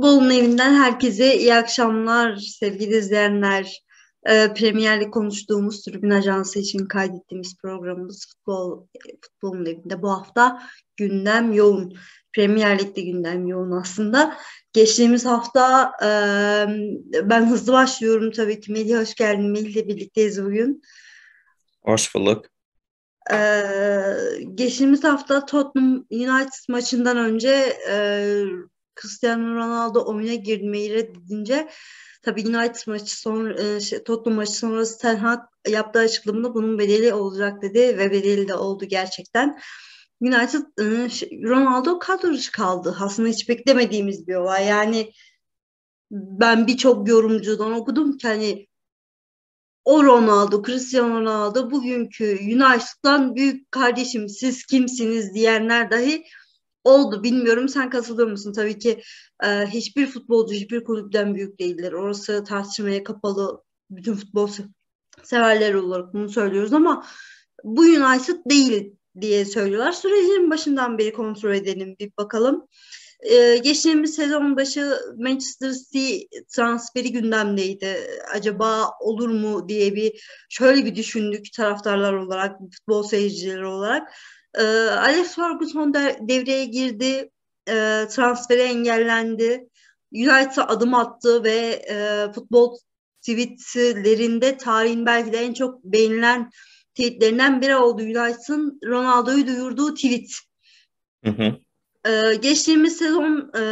Futbolun evinden herkese iyi akşamlar sevgili izleyenler. E, Premier konuştuğumuz Tribün Ajansı için kaydettiğimiz programımız futbol futbolun evinde bu hafta gündem yoğun. Premier Lig'de gündem yoğun aslında. Geçtiğimiz hafta e, ben hızlı başlıyorum tabii ki. Melih hoş geldin. ile birlikteyiz bugün. Hoş bulduk. E, geçtiğimiz hafta Tottenham United maçından önce e, Cristiano Ronaldo oyuna girmeyi reddedince tabii United maçı sonra e, şey, Tottenham maçı sonrası Ten Hag yaptığı açıklamada bunun bedeli olacak dedi ve bedeli de oldu gerçekten. United e, Ronaldo kadro dışı kaldı. Aslında hiç beklemediğimiz bir olay. Yani ben birçok yorumcudan okudum ki hani o Ronaldo, Cristiano Ronaldo bugünkü Yunanistan'dan büyük kardeşim siz kimsiniz diyenler dahi oldu. Bilmiyorum sen katılıyor musun? Tabii ki e, hiçbir futbolcu hiçbir kulüpten büyük değiller Orası tartışmaya kapalı. Bütün futbol severler olarak bunu söylüyoruz ama bu United değil diye söylüyorlar. Sürecin başından beri kontrol edelim bir bakalım. Ee, geçtiğimiz sezon başı Manchester City transferi gündemdeydi. Acaba olur mu diye bir şöyle bir düşündük taraftarlar olarak, futbol seyircileri olarak. E, ee, Alex Ferguson da devreye girdi. E, transferi engellendi. United adım attı ve e, futbol tweetlerinde tarihin belki de en çok beğenilen tweetlerinden biri oldu United'ın Ronaldo'yu duyurduğu tweet. Hı hı. Ee, geçtiğimiz sezon e,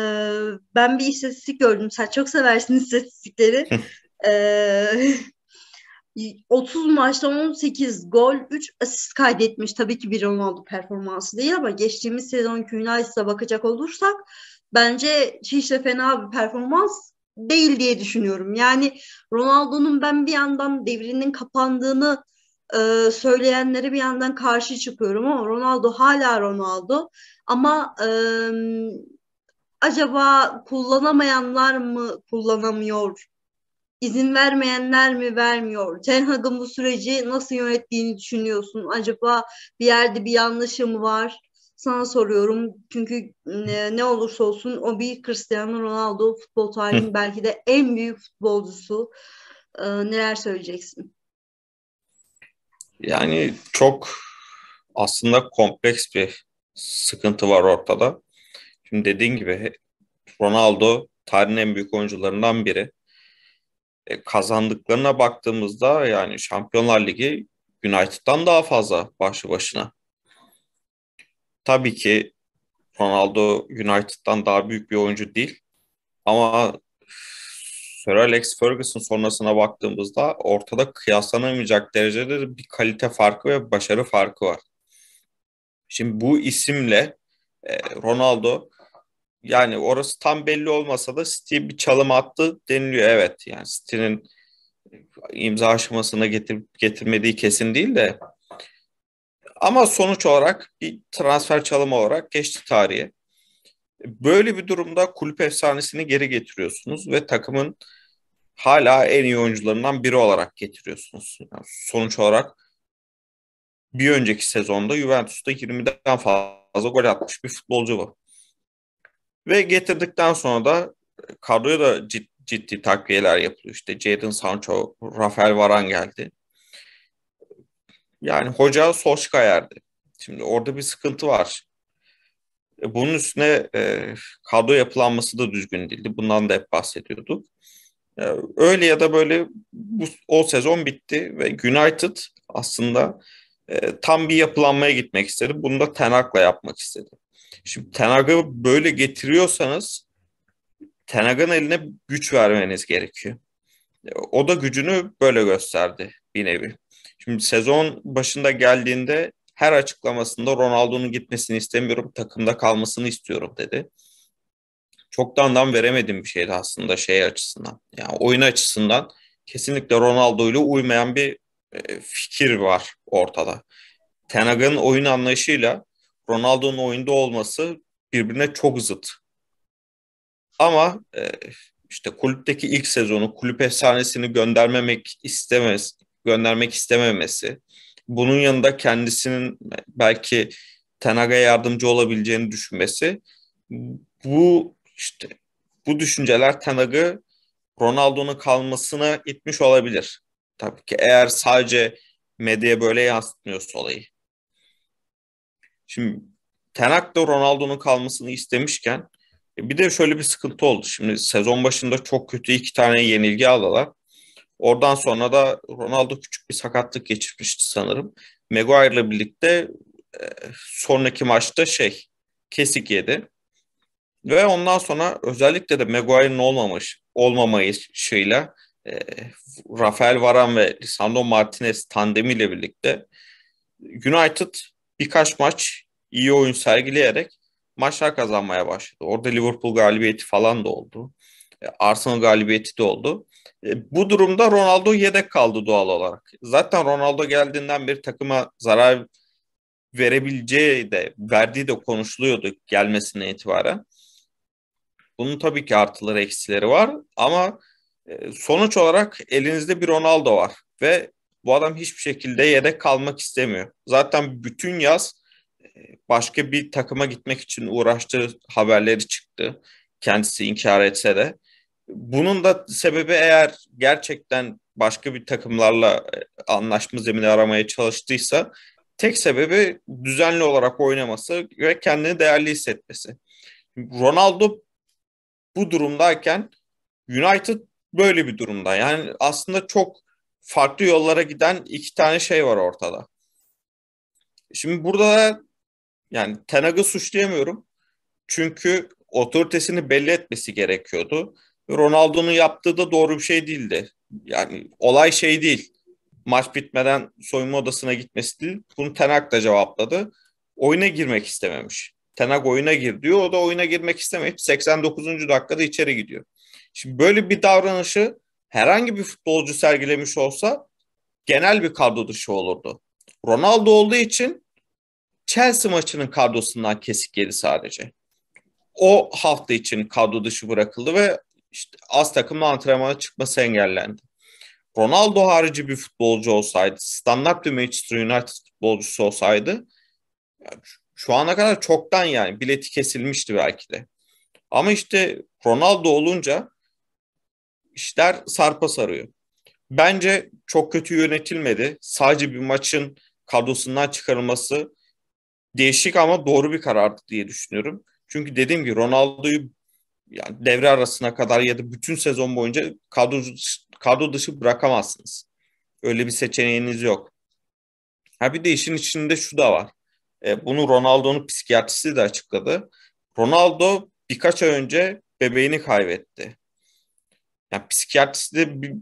ben bir istatistik gördüm. Sen çok seversin istatistikleri. ee, 30 maçta 18 gol, 3 asist kaydetmiş. Tabii ki bir Ronaldo performansı değil ama geçtiğimiz sezon United bakacak olursak bence hiç de fena bir performans değil diye düşünüyorum. Yani Ronaldo'nun ben bir yandan devrinin kapandığını e, söyleyenlere bir yandan karşı çıkıyorum ama Ronaldo hala Ronaldo. Ama e, acaba kullanamayanlar mı kullanamıyor izin vermeyenler mi vermiyor? Ten Hag'ın bu süreci nasıl yönettiğini düşünüyorsun? Acaba bir yerde bir yanlışım var? Sana soruyorum çünkü e, ne, olursa olsun o bir Cristiano Ronaldo futbol tarihinin belki de en büyük futbolcusu. E, neler söyleyeceksin? Yani çok aslında kompleks bir sıkıntı var ortada. Şimdi dediğin gibi Ronaldo tarihin en büyük oyuncularından biri. E, kazandıklarına baktığımızda yani Şampiyonlar Ligi United'dan daha fazla başı başına. Tabii ki Ronaldo United'dan daha büyük bir oyuncu değil. Ama Sir Alex Ferguson sonrasına baktığımızda ortada kıyaslanamayacak derecede bir kalite farkı ve başarı farkı var. Şimdi bu isimle e, Ronaldo yani orası tam belli olmasa da City bir çalım attı deniliyor. Evet yani City'nin imza aşamasına getirip getirmediği kesin değil de ama sonuç olarak bir transfer çalımı olarak geçti tarihe. Böyle bir durumda kulüp efsanesini geri getiriyorsunuz ve takımın hala en iyi oyuncularından biri olarak getiriyorsunuz. Yani sonuç olarak bir önceki sezonda Juventus'ta 20'den fazla gol atmış bir futbolcu var. Ve getirdikten sonra da kadroya da ciddi, ciddi takviyeler yapılıyor. İşte Jadon Sancho, Rafael Varan geldi. Yani hoca Solskjaer'di. Şimdi orada bir sıkıntı var. E, bunun üstüne e, kadro yapılanması da düzgün değildi. Bundan da hep bahsediyorduk. E, öyle ya da böyle bu, o sezon bitti ve United aslında e, tam bir yapılanmaya gitmek istedi. Bunu da Tenak'la yapmak istedi. Şimdi Tenaga'yı böyle getiriyorsanız Tenaga'nın eline güç vermeniz gerekiyor. O da gücünü böyle gösterdi bir nevi. Şimdi sezon başında geldiğinde her açıklamasında Ronaldo'nun gitmesini istemiyorum, takımda kalmasını istiyorum dedi. Çoktan da anlam veremedim bir şeydi aslında şey açısından. Yani oyun açısından kesinlikle Ronaldo ile uymayan bir e, fikir var ortada. Tenag'ın oyun anlayışıyla Ronaldo'nun oyunda olması birbirine çok zıt. Ama e, işte kulüpteki ilk sezonu kulüp efsanesini göndermemek istemez, göndermek istememesi. Bunun yanında kendisinin belki Tenag'a yardımcı olabileceğini düşünmesi. Bu işte bu düşünceler Tenag'ı Ronaldo'nun kalmasına itmiş olabilir. Tabii ki eğer sadece medyaya böyle yansıtmıyorsa olayı. Şimdi Tenak da Ronaldo'nun kalmasını istemişken e, bir de şöyle bir sıkıntı oldu. Şimdi sezon başında çok kötü iki tane yenilgi aldılar. Oradan sonra da Ronaldo küçük bir sakatlık geçirmişti sanırım. Maguire'la birlikte e, sonraki maçta şey kesik yedi. Ve ondan sonra özellikle de Maguire'ın olmamış olmamayışıyla e, Rafael Varane ve Lisandro Martinez tandemiyle birlikte United birkaç maç iyi oyun sergileyerek maçlar kazanmaya başladı. Orada Liverpool galibiyeti falan da oldu. E, Arsenal galibiyeti de oldu. E, bu durumda Ronaldo yedek kaldı doğal olarak. Zaten Ronaldo geldiğinden beri takıma zarar verebileceği de verdiği de konuşuluyordu gelmesine itibaren. Bunun tabii ki artıları eksileri var ama e, sonuç olarak elinizde bir Ronaldo var ve bu adam hiçbir şekilde yedek kalmak istemiyor. Zaten bütün yaz e, başka bir takıma gitmek için uğraştığı haberleri çıktı. Kendisi inkar etse de. Bunun da sebebi eğer gerçekten başka bir takımlarla e, anlaşma zemini aramaya çalıştıysa tek sebebi düzenli olarak oynaması ve kendini değerli hissetmesi. Ronaldo bu durumdayken United böyle bir durumda. Yani aslında çok farklı yollara giden iki tane şey var ortada. Şimdi burada yani Tenag'ı suçlayamıyorum. Çünkü otoritesini belli etmesi gerekiyordu. Ronaldo'nun yaptığı da doğru bir şey değildi. Yani olay şey değil. Maç bitmeden soyunma odasına gitmesi değil. Bunu Tenag da cevapladı. Oyuna girmek istememiş. Tenag oyuna gir diyor. O da oyuna girmek istemeyip 89. dakikada içeri gidiyor. Şimdi böyle bir davranışı herhangi bir futbolcu sergilemiş olsa genel bir kadro dışı olurdu. Ronaldo olduğu için Chelsea maçının kadrosundan kesik geri sadece. O hafta için kadro dışı bırakıldı ve işte az takımla antrenmana çıkması engellendi. Ronaldo harici bir futbolcu olsaydı, standart bir Manchester United futbolcusu olsaydı şu ana kadar çoktan yani bileti kesilmişti belki de. Ama işte Ronaldo olunca işler sarpa sarıyor. Bence çok kötü yönetilmedi. Sadece bir maçın kadrosundan çıkarılması değişik ama doğru bir karardı diye düşünüyorum. Çünkü dediğim gibi Ronaldo'yu yani devre arasına kadar ya da bütün sezon boyunca kadro, kadro dışı bırakamazsınız. Öyle bir seçeneğiniz yok. Ha bir de işin içinde şu da var. E, bunu Ronaldo'nun psikiyatristi de açıkladı. Ronaldo birkaç ay önce bebeğini kaybetti yani psikiyatrisi de bir,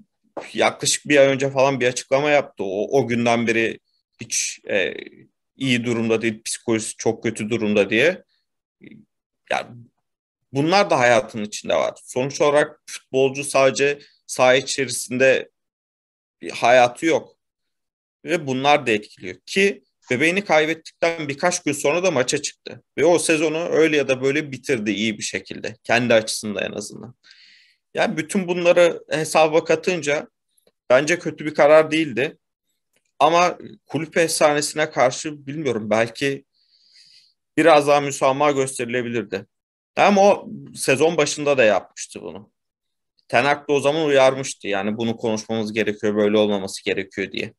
yaklaşık bir ay önce falan bir açıklama yaptı. O, o günden beri hiç e, iyi durumda değil, psikolojisi çok kötü durumda diye. Yani bunlar da hayatın içinde var. Sonuç olarak futbolcu sadece saha içerisinde bir hayatı yok. Ve bunlar da etkiliyor. Ki bebeğini kaybettikten birkaç gün sonra da maça çıktı. Ve o sezonu öyle ya da böyle bitirdi iyi bir şekilde. Kendi açısından en azından. Yani bütün bunları hesaba katınca bence kötü bir karar değildi. Ama kulüp efsanesine karşı bilmiyorum belki biraz daha müsamaha gösterilebilirdi. Hem o sezon başında da yapmıştı bunu. Tenak da o zaman uyarmıştı. Yani bunu konuşmamız gerekiyor, böyle olmaması gerekiyor diye.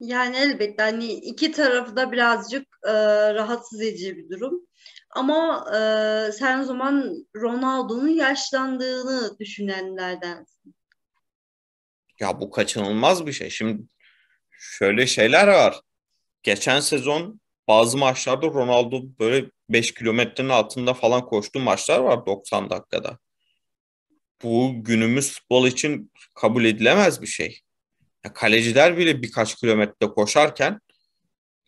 Yani elbette hani iki tarafı da birazcık e, rahatsız edici bir durum. Ama e, sen o zaman Ronaldo'nun yaşlandığını düşünenlerdensin. Ya bu kaçınılmaz bir şey. Şimdi şöyle şeyler var. Geçen sezon bazı maçlarda Ronaldo böyle 5 kilometrenin altında falan koştuğu maçlar var 90 dakikada. Bu günümüz futbol için kabul edilemez bir şey. Ya kaleciler bile birkaç kilometre koşarken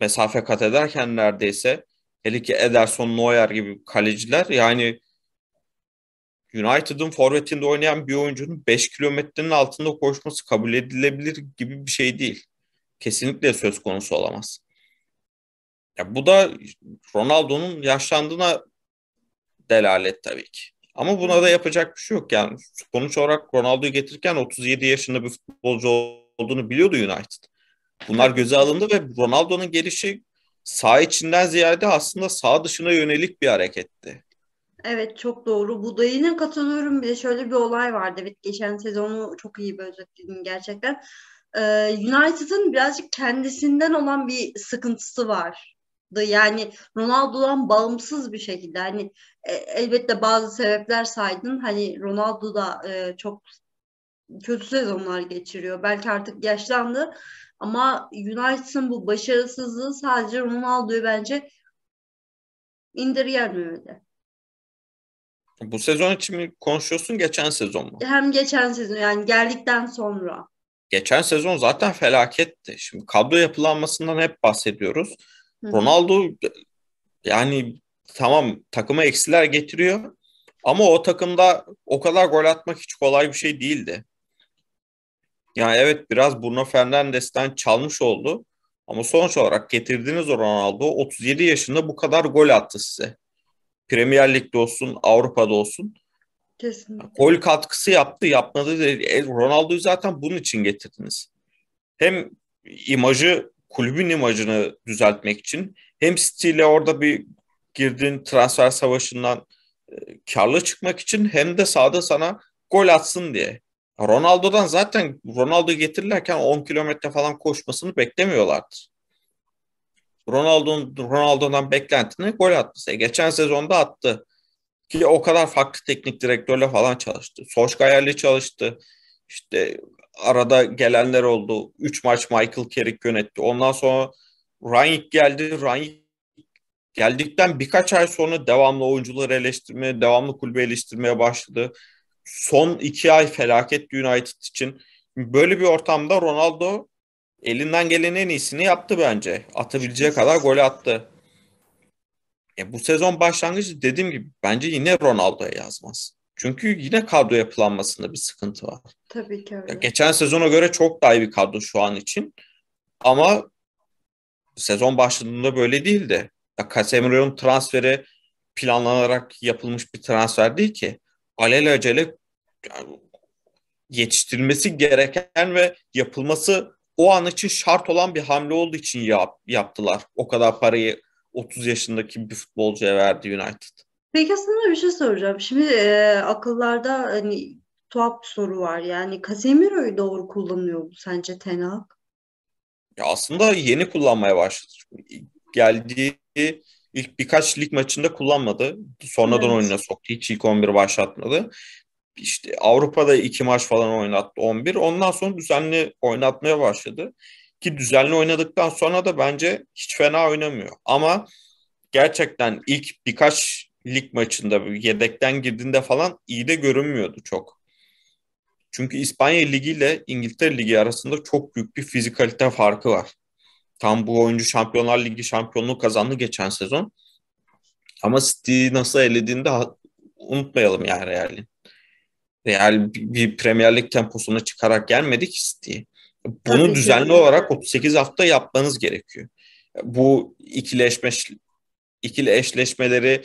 mesafe kat ederken neredeyse Hele ki Ederson Neuer gibi kaleciler yani United'ın forvetinde oynayan bir oyuncunun 5 kilometrenin altında koşması kabul edilebilir gibi bir şey değil. Kesinlikle söz konusu olamaz. Ya bu da Ronaldo'nun yaşlandığına delalet tabii ki. Ama buna da yapacak bir şey yok yani. Sonuç olarak Ronaldo'yu getirirken 37 yaşında bir futbolcu olduğunu biliyordu United. Bunlar göze alındı ve Ronaldo'nun gelişi sağ içinden ziyade aslında sağ dışına yönelik bir hareketti. Evet çok doğru. Bu da yine katılıyorum. Bir de şöyle bir olay vardı. Evet geçen sezonu çok iyi bir özetledin gerçekten. Ee, United'ın birazcık kendisinden olan bir sıkıntısı var. Yani Ronaldo'dan bağımsız bir şekilde. Hani e, elbette bazı sebepler saydın. Hani Ronaldo da e, çok kötü sezonlar geçiriyor. Belki artık yaşlandı. Ama United'ın bu başarısızlığı sadece Ronaldo'yu bence indiriyor Mehmet'e. Bu sezon için mi konuşuyorsun geçen sezon mu? Hem geçen sezon yani geldikten sonra. Geçen sezon zaten felaketti. Şimdi kadro yapılanmasından hep bahsediyoruz. Hı-hı. Ronaldo yani tamam takıma eksiler getiriyor ama o takımda o kadar gol atmak hiç kolay bir şey değildi. Yani evet biraz Bruno Fernandes'ten çalmış oldu. Ama sonuç olarak getirdiğiniz o Ronaldo 37 yaşında bu kadar gol attı size. Premier Lig'de olsun, Avrupa'da olsun. Kesinlikle. Gol katkısı yaptı, yapmadı değil. E, Ronaldo'yu zaten bunun için getirdiniz. Hem imajı, kulübün imajını düzeltmek için hem City'yle orada bir girdin transfer savaşından e, karlı çıkmak için hem de sahada sana gol atsın diye. Ronaldo'dan zaten Ronaldo getirirlerken 10 kilometre falan koşmasını beklemiyorlardı. Ronaldo'nun Ronaldo'dan beklentini gol atması. E, geçen sezonda attı ki o kadar farklı teknik direktörle falan çalıştı. Solskjaer'le çalıştı. İşte arada gelenler oldu. 3 maç Michael Carrick yönetti. Ondan sonra Rangnick geldi. Rangnick geldikten birkaç ay sonra devamlı oyuncuları eleştirmeye, devamlı kulübe eleştirmeye başladı son iki ay felaket United için. Böyle bir ortamda Ronaldo elinden gelen en iyisini yaptı bence. Atabileceği kadar gol attı. E, bu sezon başlangıcı dediğim gibi bence yine Ronaldo'ya yazmaz. Çünkü yine kadro yapılanmasında bir sıkıntı var. Tabii ki öyle. Ya geçen sezona göre çok daha iyi bir kadro şu an için. Ama sezon başladığında böyle değildi. Ya Casemiro'nun transferi planlanarak yapılmış bir transfer değil ki alelacele yetiştirilmesi gereken ve yapılması o an için şart olan bir hamle olduğu için yap, yaptılar. O kadar parayı 30 yaşındaki bir futbolcuya verdi United. Peki aslında bir şey soracağım. Şimdi e, akıllarda hani tuhaf bir soru var. Yani Casemiro'yu doğru kullanıyor mu sence Ten Hag? Ya aslında yeni kullanmaya başladı. Geldiği İlk birkaç lig maçında kullanmadı. Sonradan evet. oyuna soktu. Hiç ilk 11 başlatmadı. İşte Avrupa'da iki maç falan oynattı 11. Ondan sonra düzenli oynatmaya başladı. Ki düzenli oynadıktan sonra da bence hiç fena oynamıyor. Ama gerçekten ilk birkaç lig maçında yedekten girdiğinde falan iyi de görünmüyordu çok. Çünkü İspanya Ligi ile İngiltere Ligi arasında çok büyük bir fizikalite farkı var. Tam bu oyuncu Şampiyonlar Ligi şampiyonluğu kazandı geçen sezon. Ama City'yi nasıl elediğini de unutmayalım yani Real'in. Real bir Premier Lig temposuna çıkarak gelmedik City'yi. Bunu Tabii düzenli ki. olarak 38 hafta yapmanız gerekiyor. Bu ikileşme ikili eşleşmeleri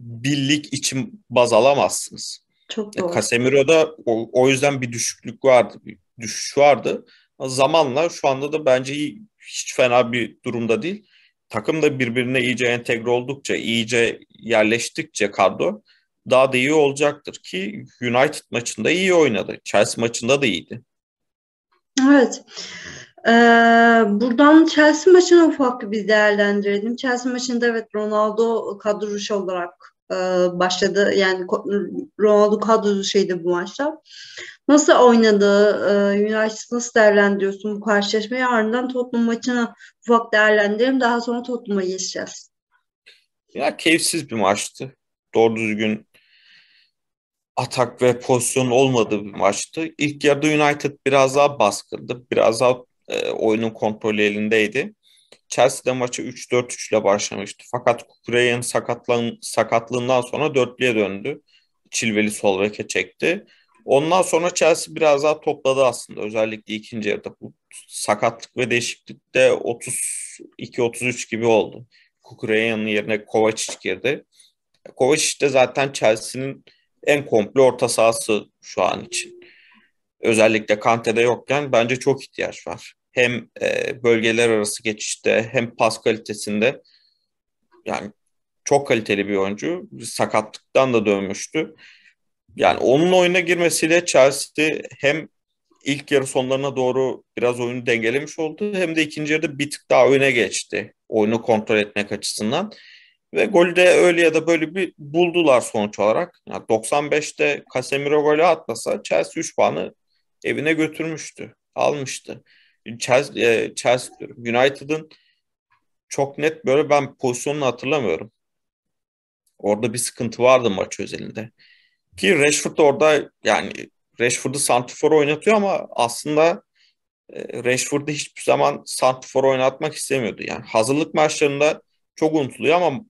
birlik için baz alamazsınız. Çok e, doğru. Casemiro'da o, o yüzden bir düşüklük vardı, bir düşüş vardı. Zamanla şu anda da bence iyi, hiç fena bir durumda değil. Takım da birbirine iyice entegre oldukça, iyice yerleştikçe kadro daha da iyi olacaktır ki United maçında iyi oynadı. Chelsea maçında da iyiydi. Evet. Ee, buradan Chelsea maçını ufak bir değerlendirelim. Chelsea maçında evet Ronaldo kadro dışı olarak e, başladı. Yani Ronaldo kadro dışıydı bu maçta nasıl oynadı? Ee, United nasıl değerlendiriyorsun bu karşılaşmayı? Ardından Tottenham maçına ufak değerlendirelim. Daha sonra Tottenham'a geçeceğiz. Ya keyifsiz bir maçtı. Doğru düzgün atak ve pozisyon olmadığı bir maçtı. İlk yarıda United biraz daha baskındı. Biraz daha e, oyunun kontrolü elindeydi. Chelsea de maçı 3-4-3 ile başlamıştı. Fakat Kukurey'in sakatlığından sonra dörtlüye döndü. Çilveli sol beke çekti. Ondan sonra Chelsea biraz daha topladı aslında özellikle ikinci yarıda. Bu sakatlık ve değişiklikte 32-33 gibi oldu. Kukureyan'ın yerine Kovacic girdi. Kovacic de zaten Chelsea'nin en komple orta sahası şu an için. Özellikle Kante'de yokken bence çok ihtiyaç var. Hem e, bölgeler arası geçişte hem pas kalitesinde yani çok kaliteli bir oyuncu. Sakatlıktan da dönmüştü yani onun oyuna girmesiyle Chelsea hem ilk yarı sonlarına doğru biraz oyunu dengelemiş oldu hem de ikinci yarıda bir tık daha öne geçti oyunu kontrol etmek açısından. Ve golü de öyle ya da böyle bir buldular sonuç olarak. Yani 95'te Casemiro golü atmasa Chelsea 3 puanı evine götürmüştü, almıştı. Chelsea, e, Chelsea United'ın çok net böyle ben pozisyonunu hatırlamıyorum. Orada bir sıkıntı vardı maç özelinde. Ki Rashford orada yani Rashford'u santifor oynatıyor ama aslında e, Rashford'u hiçbir zaman santifor oynatmak istemiyordu. Yani hazırlık maçlarında çok unutuluyor ama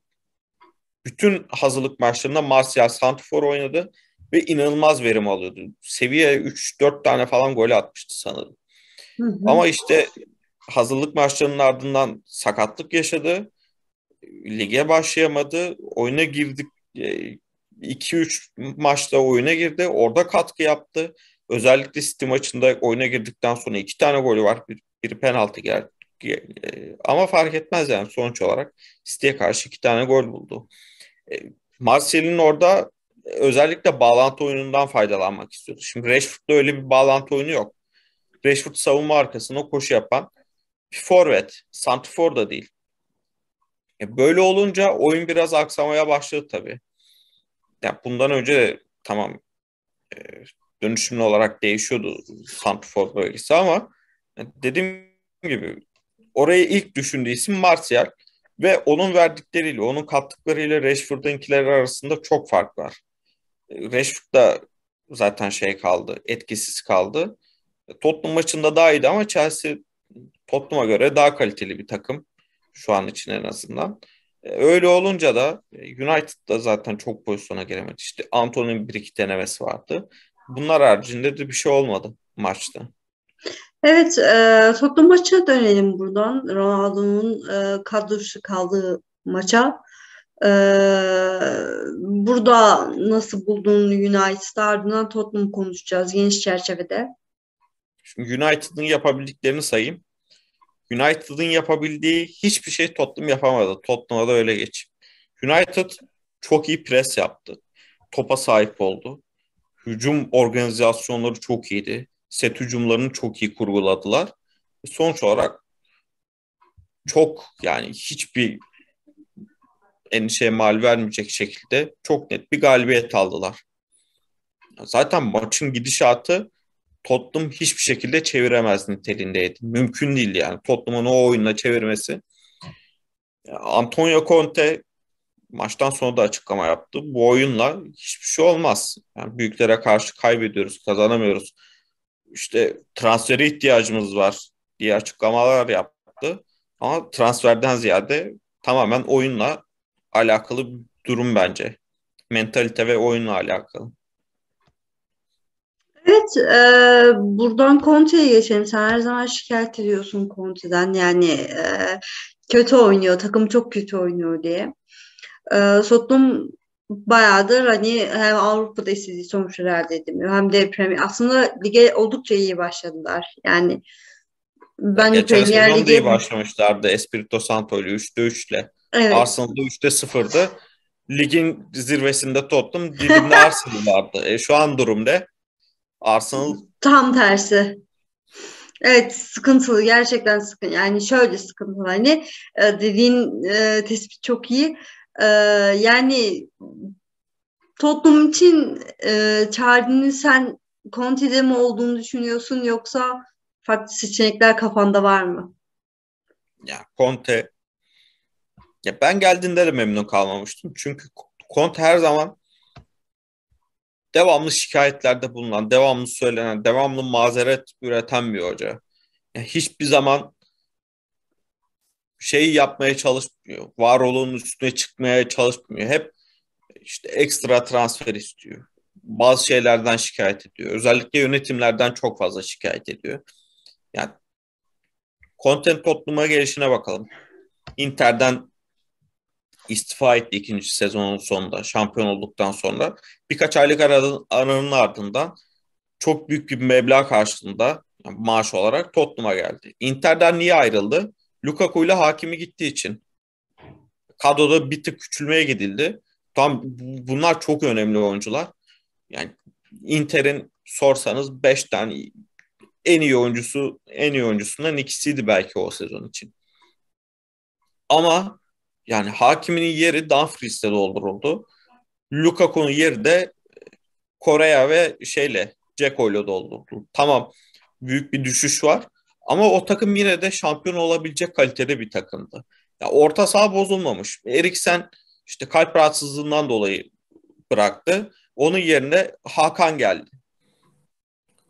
bütün hazırlık maçlarında Martial santifor oynadı ve inanılmaz verim alıyordu. Seviye 3-4 tane falan gol atmıştı sanırım. Hı hı. Ama işte hazırlık maçlarının ardından sakatlık yaşadı. Lige başlayamadı. Oyuna girdik e, 2-3 maçta oyuna girdi. Orada katkı yaptı. Özellikle City maçında oyuna girdikten sonra iki tane golü var. Bir, bir penaltı geldi. E, ama fark etmez yani sonuç olarak City'ye karşı iki tane gol buldu. E, Marcel'in orada özellikle bağlantı oyunundan faydalanmak istiyordu. Şimdi Rashford'da öyle bir bağlantı oyunu yok. Rashford savunma arkasına koşu yapan bir forvet. Santifor da değil. E böyle olunca oyun biraz aksamaya başladı tabii. Yani bundan önce de tamam e, dönüşümlü olarak değişiyordu Santrfor bölgesi ama dediğim gibi orayı ilk düşündüğü isim Martial ve onun verdikleriyle, onun kattıklarıyla Rashford'unkiler arasında çok fark var. E, Rashford da zaten şey kaldı, etkisiz kaldı. E, Tottenham maçında daha iyiydi ama Chelsea Tottenham'a göre daha kaliteli bir takım şu an için en azından. Öyle olunca da e, United da zaten çok pozisyona gelemedi. İşte Anthony'nin bir iki denemesi vardı. Bunlar haricinde de bir şey olmadı maçta. Evet, e, Tottenham maça dönelim buradan. Ronaldo'nun e, kadrosu kaldığı maça. E, burada nasıl bulduğunu United'ı. ardından Tottenham konuşacağız geniş çerçevede. Şimdi United'ın yapabildiklerini sayayım. United'ın yapabildiği hiçbir şey Tottenham yapamadı. Tottenham'a da öyle geç. United çok iyi pres yaptı. Topa sahip oldu. Hücum organizasyonları çok iyiydi. Set hücumlarını çok iyi kurguladılar. E, sonuç olarak çok yani hiçbir endişeye mal vermeyecek şekilde çok net bir galibiyet aldılar. Zaten maçın gidişatı Tottenham hiçbir şekilde çeviremez nitelindeydi, Mümkün değil yani Tottenham'ın o oyunla çevirmesi. Antonio Conte maçtan sonra da açıklama yaptı. Bu oyunla hiçbir şey olmaz. Yani büyüklere karşı kaybediyoruz, kazanamıyoruz. İşte transferi ihtiyacımız var diye açıklamalar yaptı. Ama transferden ziyade tamamen oyunla alakalı bir durum bence. Mentalite ve oyunla alakalı. Evet, e, buradan Conte'ye geçelim. Sen her zaman şikayet ediyorsun Conte'den. Yani e, kötü oynuyor, takım çok kötü oynuyor diye. E, Sotlum bayağıdır hani hem Avrupa'da istediği sonuçları elde edemiyor hem de Premier aslında lige oldukça iyi başladılar. Yani ben Geçen Premier sezon Ligi... başlamışlardı Espirito Santo ile 3'te 3 ile. Evet. Arsenal'da 3'te 0'dı. Ligin zirvesinde Tottenham, dibinde Arsenal vardı. E, şu an durum ne? Arsenal tam tersi. Evet sıkıntılı gerçekten sıkıntı yani şöyle sıkıntılı hani e, dediğin e, tespit çok iyi e, yani toplum için e, Çağrı'nın sen Conte'de mi olduğunu düşünüyorsun yoksa farklı seçenekler kafanda var mı? Ya Conte ya ben geldiğinde de memnun kalmamıştım çünkü Conte her zaman devamlı şikayetlerde bulunan, devamlı söylenen, devamlı mazeret üreten bir hoca. Yani hiçbir zaman şeyi yapmaya çalışmıyor. Varoluğun üstüne çıkmaya çalışmıyor. Hep işte ekstra transfer istiyor. Bazı şeylerden şikayet ediyor. Özellikle yönetimlerden çok fazla şikayet ediyor. Yani content topluma gelişine bakalım. Inter'den istifa etti ikinci sezonun sonunda şampiyon olduktan sonra. Birkaç aylık aranın, aranın ardından çok büyük bir meblağ karşılığında yani maaş olarak Tottenham'a geldi. Inter'den niye ayrıldı? Lukaku ile Hakimi gittiği için. Kadroda bir tık küçülmeye gidildi. Tam bunlar çok önemli oyuncular. Yani Inter'in sorsanız 5 tane en iyi oyuncusu en iyi oyuncusundan ikisiydi belki o sezon için. Ama yani hakiminin yeri Dumfries'le dolduruldu. Lukaku'nun yeri de Koreya e, ve şeyle Ceko'yla dolduruldu. Tamam büyük bir düşüş var ama o takım yine de şampiyon olabilecek kalitede bir takımdı. Ya orta saha bozulmamış. Eriksen işte kalp rahatsızlığından dolayı bıraktı. Onun yerine Hakan geldi.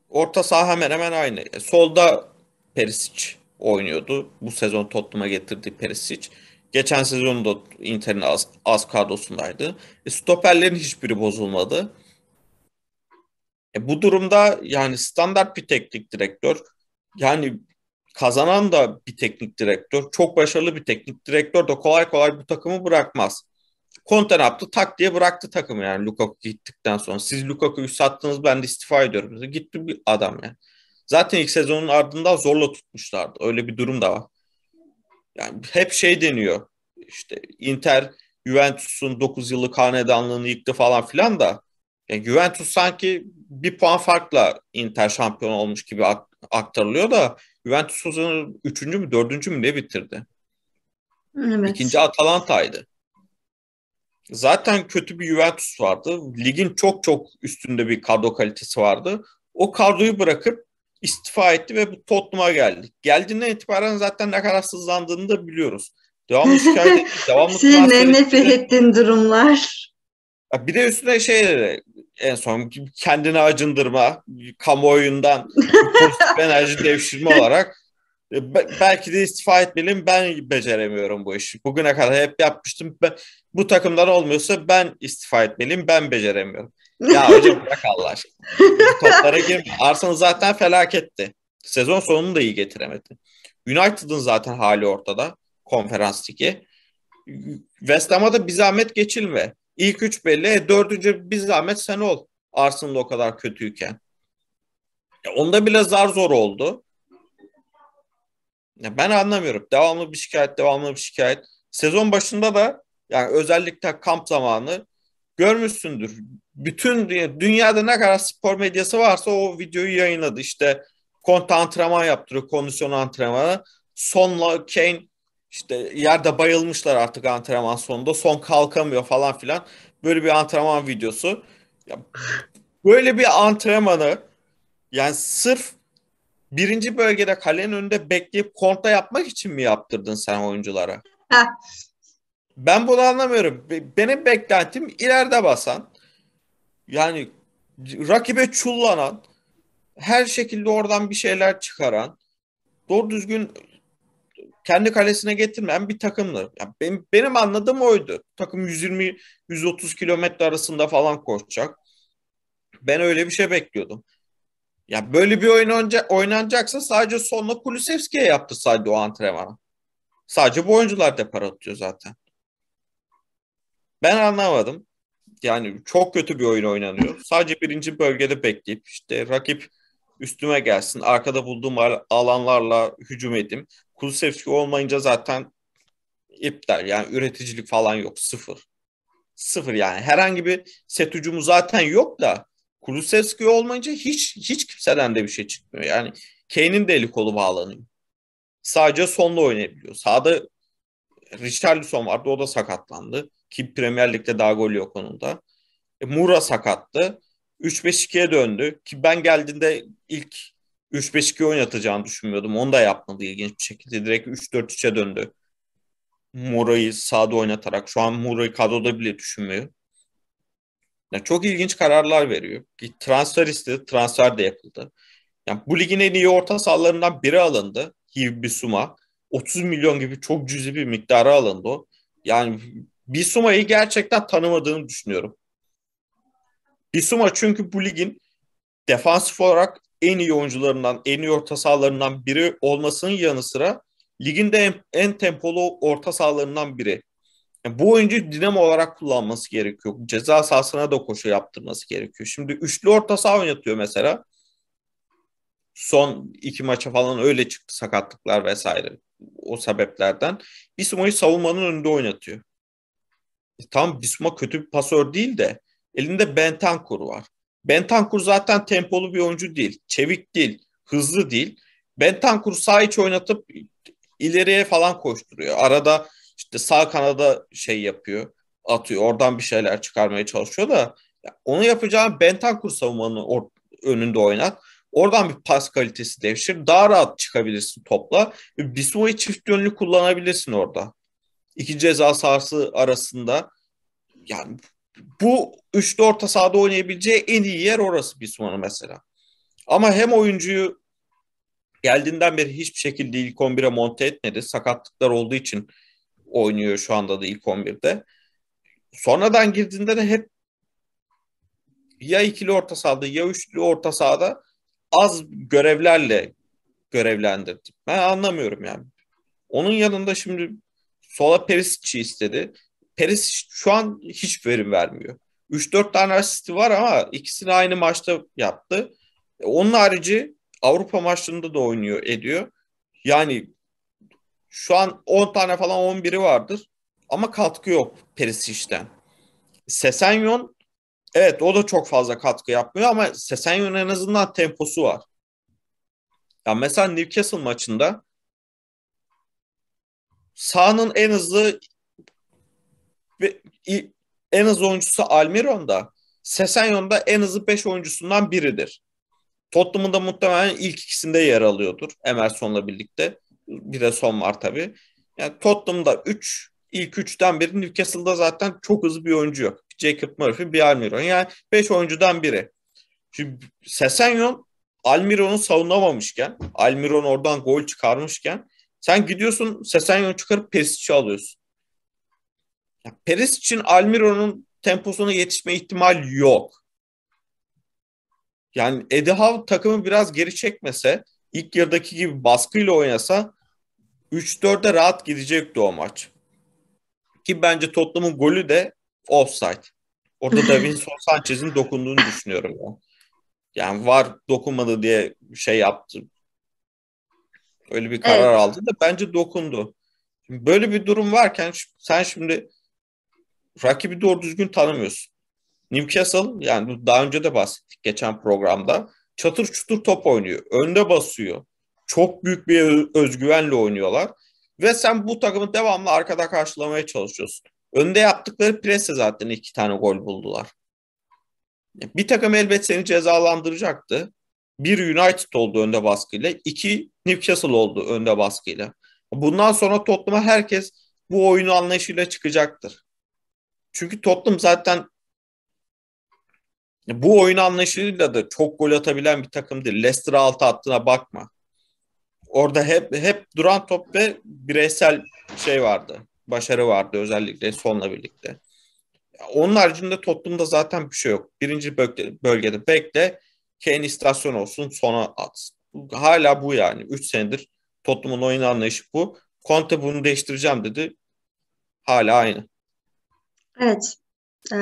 Orta saha hemen hemen aynı. E, solda Perisic oynuyordu. Bu sezon Tottenham'a getirdiği Perisic. Geçen sezon da Inter'in az, az kadrosundaydı. E, stoperlerin hiçbiri bozulmadı. E, bu durumda yani standart bir teknik direktör yani kazanan da bir teknik direktör. Çok başarılı bir teknik direktör de kolay kolay bu takımı bırakmaz. Conte yaptı? Tak diye bıraktı takımı yani Lukaku gittikten sonra. Siz Lukaku'yu sattınız ben de istifa ediyorum. Gitti bir adam yani. Zaten ilk sezonun ardından zorla tutmuşlardı. Öyle bir durum da var. Yani hep şey deniyor işte Inter Juventus'un 9 yıllık hanedanlığını yıktı falan filan da yani Juventus sanki bir puan farkla Inter şampiyon olmuş gibi aktarılıyor da Juventus o zaman 3. mü 4. mü ne bitirdi? Evet. İkinci Atalanta'ydı. Zaten kötü bir Juventus vardı. Ligin çok çok üstünde bir kadro kalitesi vardı. O kadroyu bırakıp istifa etti ve bu Tottenham'a geldi. Geldiğinden itibaren zaten ne kadar hızlandığını da biliyoruz. Devamlı şikayet etti, devamlı Senin şey, ne nefret ettiğin durumlar. Bir de üstüne şeyleri en son kendini acındırma, kamuoyundan pozitif enerji devşirme olarak e, belki de istifa etmeliyim ben beceremiyorum bu işi. Bugüne kadar hep yapmıştım. Ben, bu takımdan olmuyorsa ben istifa etmeliyim ben beceremiyorum. Ya hocam bırak Allah aşkına. Toplara girme. Arsenal zaten felaketti. Sezon sonunu da iyi getiremedi. United'ın zaten hali ortada. Konferans ligi. West Ham'a da bir zahmet geçilme. İlk üç belli. E, dördüncü bir zahmet sen ol. Arsenal o kadar kötüyken. Ya onda bile zar zor oldu. Ya ben anlamıyorum. Devamlı bir şikayet, devamlı bir şikayet. Sezon başında da yani özellikle kamp zamanı görmüşsündür. Bütün dünyada ne kadar spor medyası varsa o videoyu yayınladı. İşte kont antrenman yaptırıyor, kondisyon antrenmanı. Sonla Kane işte yerde bayılmışlar artık antrenman sonunda. Son kalkamıyor falan filan. Böyle bir antrenman videosu. Ya, böyle bir antrenmanı yani sırf birinci bölgede kalenin önünde bekleyip konta yapmak için mi yaptırdın sen oyunculara? Ben bunu anlamıyorum. Benim beklentim ileride basan, yani rakibe çullanan, her şekilde oradan bir şeyler çıkaran, doğru düzgün kendi kalesine getirmeyen bir takımdı. Yani benim, benim anladığım oydu. Takım 120-130 kilometre arasında falan koşacak. Ben öyle bir şey bekliyordum. Ya böyle bir oyun oynanca, oynanacaksa sadece sonla Kulusevski'ye yaptı sadece o antrenmanı. Sadece bu oyuncular depar atıyor zaten. Ben anlamadım. Yani çok kötü bir oyun oynanıyor. Sadece birinci bölgede bekleyip işte rakip üstüme gelsin. Arkada bulduğum alanlarla hücum edeyim. Kulusevski olmayınca zaten iptal. Yani üreticilik falan yok. Sıfır. Sıfır yani. Herhangi bir set hücumu zaten yok da Kulusevski olmayınca hiç hiç kimseden de bir şey çıkmıyor. Yani Kane'in de eli kolu bağlanıyor. Sadece sonla oynayabiliyor. Sağda Richarlison vardı o da sakatlandı. Ki Premier Lig'de daha gol yok onun da. E, Mura sakattı. 3-5-2'ye döndü. Ki ben geldiğinde ilk 3-5-2 oynatacağını düşünmüyordum. Onu da yapmadı ilginç bir şekilde. Direkt 3-4-3'e döndü. Mura'yı sağda oynatarak. Şu an Mura'yı kadroda bile düşünmüyor. Yani çok ilginç kararlar veriyor. Ki Transfer istedi, transfer de yapıldı. Yani bu ligin en iyi orta sahalarından biri alındı. Hibisuma. 30 milyon gibi çok cüzi bir miktara alındı o. Yani Bisuma'yı gerçekten tanımadığını düşünüyorum. Bisuma çünkü bu ligin defansif olarak en iyi oyuncularından, en iyi orta sahalarından biri olmasının yanı sıra ligin de en, en tempolu orta sahalarından biri. Yani bu oyuncu dinamo olarak kullanması gerekiyor. Ceza sahasına da koşu yaptırması gerekiyor. Şimdi üçlü orta saha oynatıyor mesela. Son iki maça falan öyle çıktı sakatlıklar vesaire o sebeplerden. Bisuma'yı savunmanın önünde oynatıyor. E, tam Bisma kötü bir pasör değil de elinde Bentancur var. Bentancur zaten tempolu bir oyuncu değil. Çevik değil. Hızlı değil. Bentancur sağ iç oynatıp ileriye falan koşturuyor. Arada işte sağ kanada şey yapıyor. Atıyor. Oradan bir şeyler çıkarmaya çalışıyor da onu yapacağın Bentancur savunmanın or- önünde oynat. Oradan bir pas kalitesi devşir. Daha rahat çıkabilirsin topla. E, Bismo'yu çift yönlü kullanabilirsin orada iki ceza sahası arasında yani bu üçlü orta sahada oynayabileceği en iyi yer orası Bismarck'ın mesela. Ama hem oyuncuyu geldiğinden beri hiçbir şekilde ilk 11'e monte etmedi. Sakatlıklar olduğu için oynuyor şu anda da ilk 11'de. Sonradan girdiğinde de hep ya ikili orta sahada ya üçlü orta sahada az görevlerle görevlendirdi. Ben anlamıyorum yani. Onun yanında şimdi Sola Perisic'i istedi. Perisic şu an hiç verim vermiyor. 3-4 tane asisti var ama ikisini aynı maçta yaptı. E, onun harici Avrupa maçlarında da oynuyor ediyor. Yani şu an 10 tane falan 11'i vardır. Ama katkı yok Perisic'den. Sesenyon evet o da çok fazla katkı yapmıyor ama Sesenyon en azından temposu var. Ya mesela Newcastle maçında sahanın en hızlı en hızlı oyuncusu Almiron'da. Sesenyon'da en hızlı 5 oyuncusundan biridir. Tottenham'ın da muhtemelen ilk ikisinde yer alıyordur Emerson'la birlikte. Bir de son var tabii. Yani Tottenham'da 3, ilk 3'ten biri. Newcastle'da zaten çok hızlı bir oyuncu yok. Jacob Murphy, bir Almiron. Yani 5 oyuncudan biri. Şimdi Sesenyon Almiron'u savunamamışken, Almiron oradan gol çıkarmışken sen gidiyorsun Sesenyo'yu çıkarıp Perisic'i alıyorsun. Ya Peris için Almiro'nun temposuna yetişme ihtimal yok. Yani Eddie Howe takımı biraz geri çekmese, ilk yarıdaki gibi baskıyla oynasa 3-4'e rahat gidecekti o maç. Ki bence Tottenham'ın golü de offside. Orada Davinson Sanchez'in dokunduğunu düşünüyorum ben. Yani var dokunmadı diye şey yaptı Öyle bir karar evet. aldı da bence dokundu. Şimdi böyle bir durum varken sen şimdi rakibi doğru düzgün tanımıyorsun. Newcastle yani daha önce de bahsettik geçen programda çatır çutur top oynuyor. Önde basıyor. Çok büyük bir özgüvenle oynuyorlar. Ve sen bu takımı devamlı arkada karşılamaya çalışıyorsun. Önde yaptıkları presse zaten iki tane gol buldular. Bir takım elbet seni cezalandıracaktı. Bir United oldu önde baskıyla. iki Newcastle oldu önde baskıyla. Bundan sonra Tottenham'a herkes bu oyunu anlayışıyla çıkacaktır. Çünkü Tottenham zaten bu oyun anlayışıyla da çok gol atabilen bir takım değil. Leicester altı attığına bakma. Orada hep hep duran top ve bireysel şey vardı. Başarı vardı özellikle sonla birlikte. Onun haricinde Tottenham'da zaten bir şey yok. Birinci bölgede, bölgede bekle. Kane istasyon olsun sonra atsın hala bu yani. 3 senedir Tottenham'ın oyun anlayışı bu. Conte bunu değiştireceğim dedi. Hala aynı. Evet. Ee,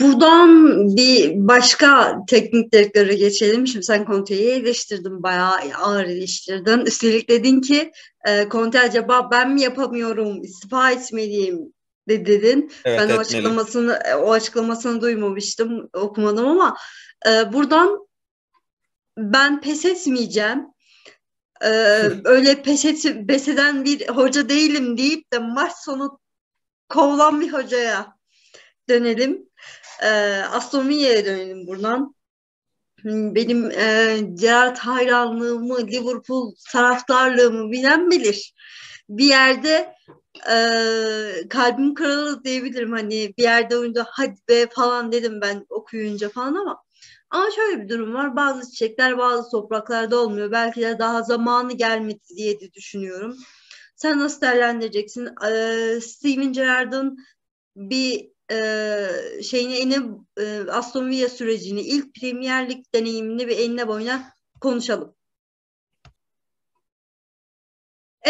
buradan bir başka teknik direktöre geçelim. Şimdi sen Conte'yi eleştirdin, bayağı ağır eleştirdin. Üstelik dedin ki e, Conte acaba ben mi yapamıyorum, istifa etmeliyim dedin. Evet, ben etmeli. o açıklamasını o açıklamasını duymamıştım, okumadım ama e, buradan ben pes etmeyeceğim. Ee, öyle pes, et, pes eden bir hoca değilim deyip de maç sonu kovulan bir hocaya dönelim. Ee, Aston dönelim buradan. Benim e, Gerard hayranlığımı, Liverpool taraftarlığımı bilen bilir. Bir yerde e, kalbim kralı diyebilirim. Hani bir yerde oyunda hadi be falan dedim ben okuyunca falan ama ama şöyle bir durum var. Bazı çiçekler bazı topraklarda olmuyor. Belki de daha zamanı gelmedi diye de düşünüyorum. Sen nasıl değerlendireceksin? Ee, Steven Gerrard'ın bir e, şeyini eline e, Aston Villa sürecini, ilk Premier Lig deneyimini bir enine boyuna konuşalım.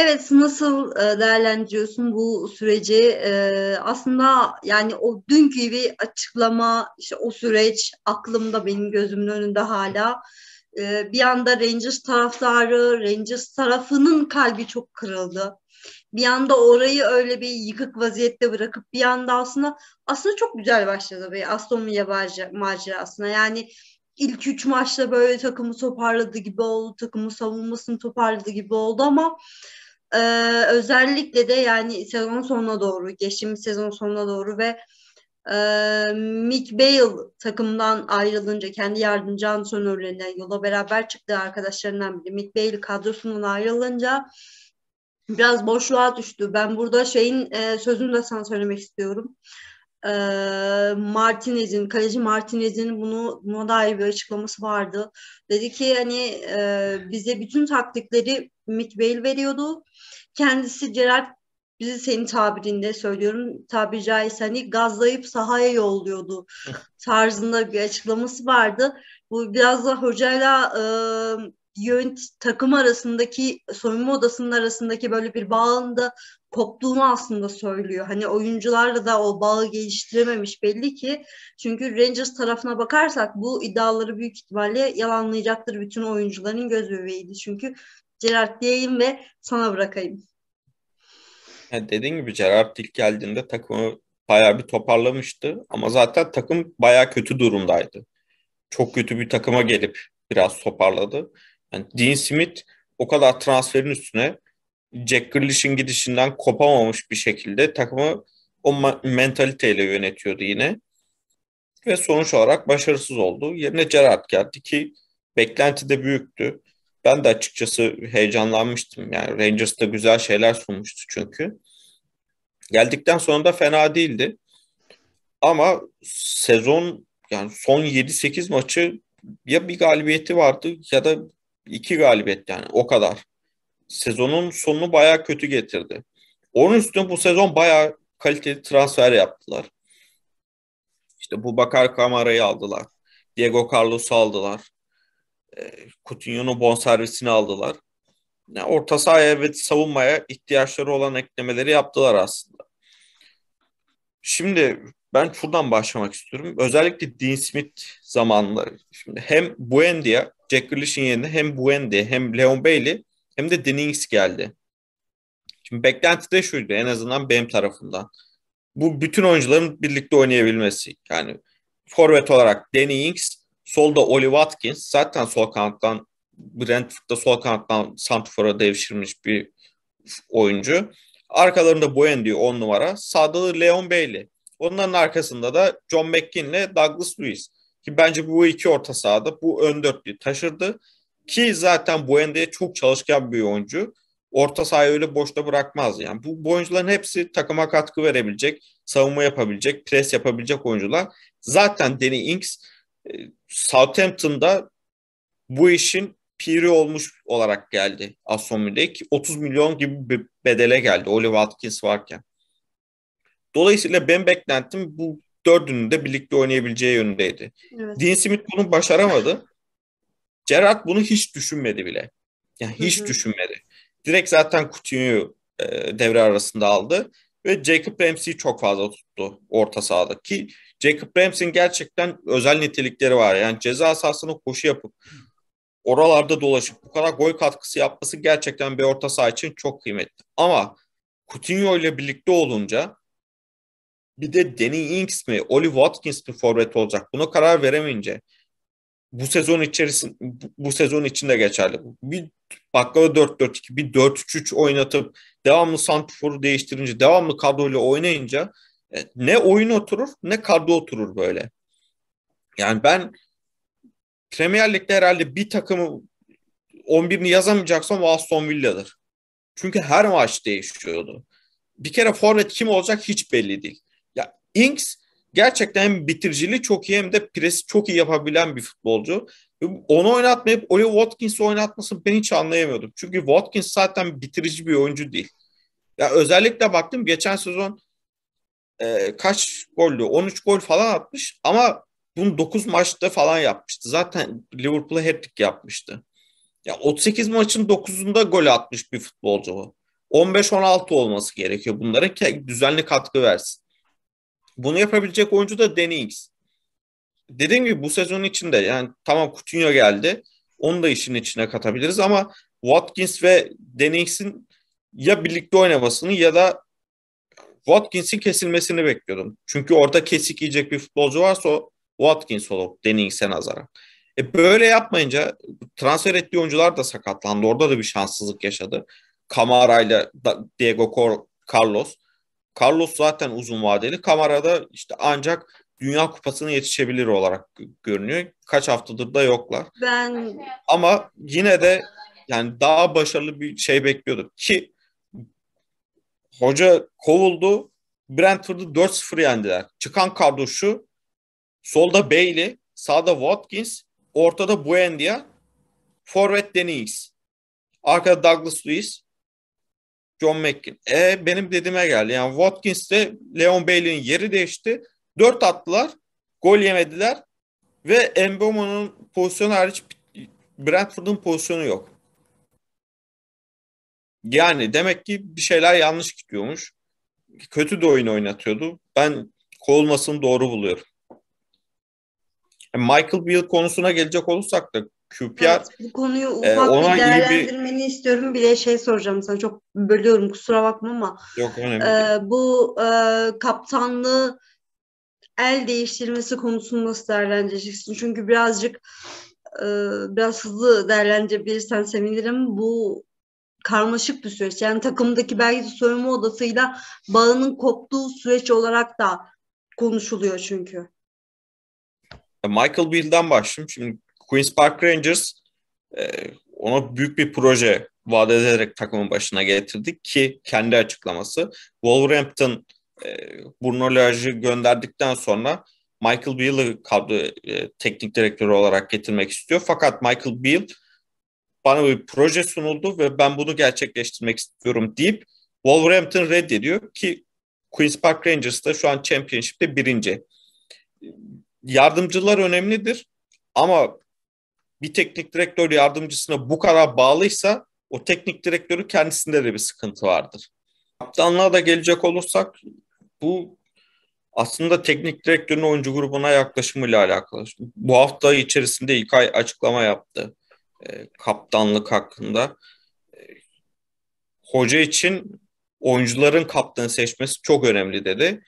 Evet, nasıl e, değerlendiriyorsun bu süreci? E, aslında yani o dünkü gibi açıklama, işte o süreç aklımda benim gözümün önünde hala. E, bir anda Rangers taraftarı, Rangers tarafının kalbi çok kırıldı. Bir anda orayı öyle bir yıkık vaziyette bırakıp bir anda aslında aslında çok güzel başladı ve Aston Villa macerasına. Yani ilk üç maçta böyle takımı toparladı gibi oldu. Takımı savunmasını toparladı gibi oldu ama ee, özellikle de yani sezon sonuna doğru, geçtiğimiz sezon sonuna doğru ve e, Mick Bale takımdan ayrılınca kendi yardımcı antrenörlerinden yola beraber çıktığı arkadaşlarından biri Mick Bale kadrosundan ayrılınca biraz boşluğa düştü. Ben burada şeyin e, sözünü de sana söylemek istiyorum. E, Martinez'in, kaleci Martinez'in bunu buna dair bir açıklaması vardı. Dedi ki hani e, bize bütün taktikleri Ümit Beyl veriyordu. Kendisi Gerard bizi senin tabirinde söylüyorum tabiri caizse hani gazlayıp sahaya yolluyordu tarzında bir açıklaması vardı. Bu biraz da hocayla e, yönt takım arasındaki soyunma odasının arasındaki böyle bir bağın da koptuğunu aslında söylüyor. Hani oyuncularla da o bağı geliştirememiş belli ki. Çünkü Rangers tarafına bakarsak bu iddiaları büyük ihtimalle yalanlayacaktır bütün oyuncuların göz bebeğiydi. Çünkü Gerard diyeyim ve sana bırakayım. Dediğim gibi Gerard ilk geldiğinde takımı bayağı bir toparlamıştı ama zaten takım bayağı kötü durumdaydı. Çok kötü bir takıma gelip biraz toparladı. Yani Dean Smith o kadar transferin üstüne Jack Grealish'in gidişinden kopamamış bir şekilde takımı o mentaliteyle yönetiyordu yine. Ve sonuç olarak başarısız oldu. Yerine Gerrard geldi ki beklenti de büyüktü. Ben de açıkçası heyecanlanmıştım. Yani Rangers Rangers'ta güzel şeyler sunmuştu çünkü. Geldikten sonra da fena değildi. Ama sezon yani son 7-8 maçı ya bir galibiyeti vardı ya da iki galibiyet yani o kadar. Sezonun sonunu baya kötü getirdi. Onun üstüne bu sezon baya kaliteli transfer yaptılar. İşte bu Bakar Kamara'yı aldılar. Diego Carlos'u aldılar. E, Coutinho'nun bonservisini aldılar. Ne orta sahaya ve savunmaya ihtiyaçları olan eklemeleri yaptılar aslında. Şimdi ben şuradan başlamak istiyorum. Özellikle Dean Smith zamanları. Şimdi hem Buendia, Jack Grealish'in yerine hem Buendia hem Leon Bailey hem de Dennings geldi. Şimdi beklenti de şuydu en azından benim tarafından. Bu bütün oyuncuların birlikte oynayabilmesi. Yani forvet olarak Dennings, Solda Oli Watkins zaten sol kanattan Brentford'da sol kanattan Santifor'a devşirmiş bir oyuncu. Arkalarında Boyen diyor 10 numara. Sağda da Leon Bailey. Onların arkasında da John McKean ile Douglas Lewis. Ki bence bu iki orta sahada bu ön dörtlüyü taşırdı. Ki zaten Boendi çok çalışkan bir oyuncu. Orta sahayı öyle boşta bırakmaz. Yani bu, bu oyuncuların hepsi takıma katkı verebilecek, savunma yapabilecek, pres yapabilecek oyuncular. Zaten Danny Ings e, Southampton'da bu işin piri olmuş olarak geldi Aston Villa'ya 30 milyon gibi bir bedele geldi Oliver Watkins varken. Dolayısıyla ben beklentim bu dördünün de birlikte oynayabileceği yönündeydi. Evet. Dean Smith bunu başaramadı. Gerrard bunu hiç düşünmedi bile. Yani hiç Hı-hı. düşünmedi. Direkt zaten Coutinho'yu e, devre arasında aldı ve Jacob Ramsey çok fazla tuttu orta sahada ki Jacob Ramsey'in gerçekten özel nitelikleri var. Yani ceza sahasına koşu yapıp oralarda dolaşıp bu kadar gol katkısı yapması gerçekten bir orta saha için çok kıymetli. Ama Coutinho ile birlikte olunca bir de Danny Ings mi, Oli Watkins mi forvet olacak? Buna karar veremeyince bu sezon içerisinde bu sezon içinde geçerli. Bir bakkala 4-4-2, bir 4-3-3 oynatıp devamlı santiforu değiştirince, devamlı kadroyla oynayınca e, ne oyun oturur ne kadro oturur böyle. Yani ben Premier Lig'de herhalde bir takımı 11'ini yazamayacaksam o Aston Villa'dır. Çünkü her maç değişiyordu. Bir kere forvet kim olacak hiç belli değil. Ya Inks gerçekten hem bitiriciliği çok iyi hem de presi çok iyi yapabilen bir futbolcu. Onu oynatmayıp Oli Watkins'i oynatmasın ben hiç anlayamıyordum. Çünkü Watkins zaten bitirici bir oyuncu değil. Ya özellikle baktım geçen sezon e, kaç gollü? 13 gol falan atmış ama bunu 9 maçta falan yapmıştı. Zaten Liverpool'a hat-trick yapmıştı. Ya 38 maçın 9'unda gol atmış bir futbolcu bu. 15-16 olması gerekiyor bunlara ki düzenli katkı versin. Bunu yapabilecek oyuncu da Danny Dediğim gibi bu sezon içinde yani tamam Coutinho geldi. Onu da işin içine katabiliriz ama Watkins ve Danny ya birlikte oynamasını ya da Watkins'in kesilmesini bekliyordum. Çünkü orada kesik yiyecek bir futbolcu varsa o Watkins olup Dennings'e nazaran. E böyle yapmayınca transfer ettiği oyuncular da sakatlandı. Orada da bir şanssızlık yaşadı. Kamara ile Diego Cor Carlos. Carlos zaten uzun vadeli. Kamara da işte ancak Dünya Kupası'na yetişebilir olarak görünüyor. Kaç haftadır da yoklar. Ben ama yine de yani daha başarılı bir şey bekliyorduk ki hoca kovuldu. Brentford'u 4-0 yendiler. Çıkan kadro şu. Solda Bailey, sağda Watkins, ortada Buendia, forvet Deniz. Arkada Douglas Lewis, John McKin. E benim dediğime geldi. Yani Watkins de Leon Bailey'nin yeri değişti. 4 attılar. Gol yemediler. Ve Mboma'nın pozisyonu hariç Brentford'un pozisyonu yok. Yani demek ki bir şeyler yanlış gidiyormuş. Kötü de oyun oynatıyordu. Ben kovulmasını doğru buluyorum. E, Michael Beal konusuna gelecek olursak da QPR evet, bu konuyu e, ufak e, ona bir değerlendirmeni bir... istiyorum. Bir de şey soracağım sana çok bölüyorum kusura bakma ama Yok, önemli. E, bu e, kaptanlığı el değiştirmesi konusunu nasıl değerlendireceksin? Çünkü birazcık e, biraz hızlı değerlendirebilirsen sevinirim. Bu karmaşık bir süreç. Yani takımdaki belki soyunma odasıyla bağının koptuğu süreç olarak da konuşuluyor çünkü. E, Michael Beale'den başlayayım. Şimdi Queen's Park Rangers e, ona büyük bir proje vaat ederek takımın başına getirdik ki kendi açıklaması. Wolverhampton e, Bruno Laj'ı gönderdikten sonra Michael Beale'ı kadro teknik direktörü olarak getirmek istiyor. Fakat Michael Beal bana bir proje sunuldu ve ben bunu gerçekleştirmek istiyorum deyip Wolverhampton reddediyor ki Queen's Park Rangers da şu an Championship'te birinci. Yardımcılar önemlidir ama bir teknik direktör yardımcısına bu kadar bağlıysa o teknik direktörü kendisinde de bir sıkıntı vardır. Kaptanlığa da gelecek olursak bu aslında teknik direktörün oyuncu grubuna yaklaşımıyla alakalı. Bu hafta içerisinde İlkay açıklama yaptı e, kaptanlık hakkında. E, hoca için oyuncuların kaptanı seçmesi çok önemli dedi.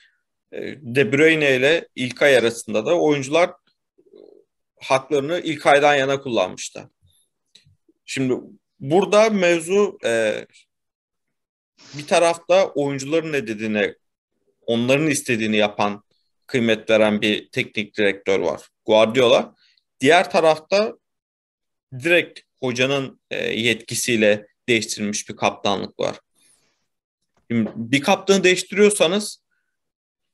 E, De Bruyne ile İlkay arasında da oyuncular haklarını İlkay'dan yana kullanmıştı. Şimdi burada mevzu e, bir tarafta oyuncuların ne dediğine, onların istediğini yapan, kıymet veren bir teknik direktör var. Guardiola. Diğer tarafta direkt hocanın e, yetkisiyle değiştirilmiş bir kaptanlık var. Şimdi bir kaptanı değiştiriyorsanız